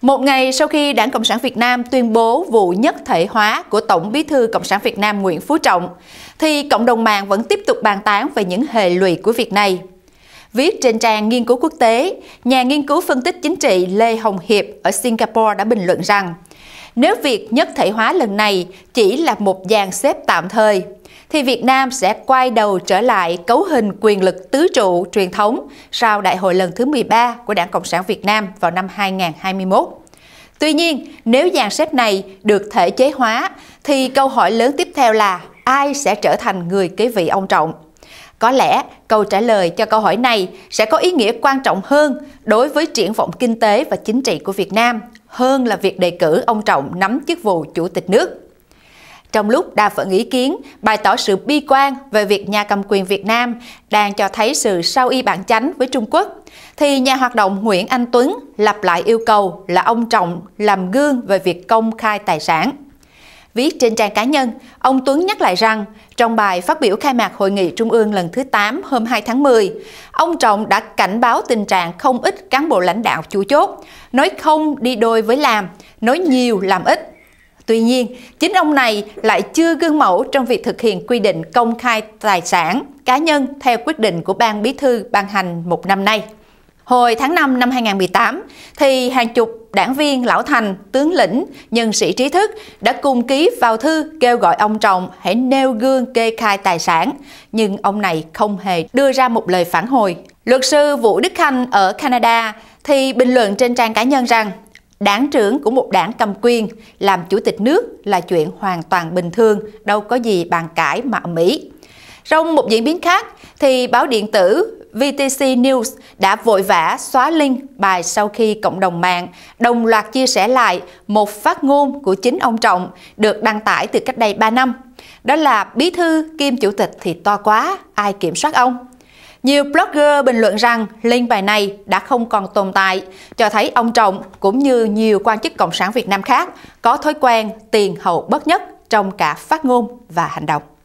Một ngày sau khi Đảng Cộng sản Việt Nam tuyên bố vụ nhất thể hóa của Tổng bí thư Cộng sản Việt Nam Nguyễn Phú Trọng, thì cộng đồng mạng vẫn tiếp tục bàn tán về những hệ lụy của việc này. Viết trên trang nghiên cứu quốc tế, nhà nghiên cứu phân tích chính trị Lê Hồng Hiệp ở Singapore đã bình luận rằng – nếu việc nhất thể hóa lần này chỉ là một dàn xếp tạm thời, thì Việt Nam sẽ quay đầu trở lại cấu hình quyền lực tứ trụ truyền thống sau đại hội lần thứ 13 của Đảng Cộng sản Việt Nam vào năm 2021. Tuy nhiên, nếu dàn xếp này được thể chế hóa, thì câu hỏi lớn tiếp theo là ai sẽ trở thành người kế vị ông Trọng? Có lẽ câu trả lời cho câu hỏi này sẽ có ý nghĩa quan trọng hơn đối với triển vọng kinh tế và chính trị của Việt Nam hơn là việc đề cử ông Trọng nắm chức vụ chủ tịch nước. Trong lúc đa phần ý kiến bày tỏ sự bi quan về việc nhà cầm quyền Việt Nam đang cho thấy sự sao y bản chánh với Trung Quốc, thì nhà hoạt động Nguyễn Anh Tuấn lặp lại yêu cầu là ông Trọng làm gương về việc công khai tài sản. Viết trên trang cá nhân, ông Tuấn nhắc lại rằng, trong bài phát biểu khai mạc Hội nghị Trung ương lần thứ 8 hôm 2 tháng 10, ông Trọng đã cảnh báo tình trạng không ít cán bộ lãnh đạo chủ chốt, nói không đi đôi với làm, nói nhiều làm ít. Tuy nhiên, chính ông này lại chưa gương mẫu trong việc thực hiện quy định công khai tài sản cá nhân theo quyết định của Ban Bí thư ban hành một năm nay. Hồi tháng 5 năm 2018, thì hàng chục đảng viên lão thành, tướng lĩnh, nhân sĩ trí thức đã cùng ký vào thư kêu gọi ông Trọng hãy nêu gương kê khai tài sản, nhưng ông này không hề đưa ra một lời phản hồi. Luật sư Vũ Đức Khanh ở Canada thì bình luận trên trang cá nhân rằng Đảng trưởng của một đảng cầm quyền làm chủ tịch nước là chuyện hoàn toàn bình thường, đâu có gì bàn cãi mà Mỹ. Trong một diễn biến khác, thì báo điện tử VTC News đã vội vã xóa link bài sau khi cộng đồng mạng đồng loạt chia sẻ lại một phát ngôn của chính ông Trọng được đăng tải từ cách đây 3 năm. Đó là bí thư kiêm chủ tịch thì to quá, ai kiểm soát ông? Nhiều blogger bình luận rằng link bài này đã không còn tồn tại, cho thấy ông Trọng cũng như nhiều quan chức Cộng sản Việt Nam khác có thói quen tiền hậu bất nhất trong cả phát ngôn và hành động.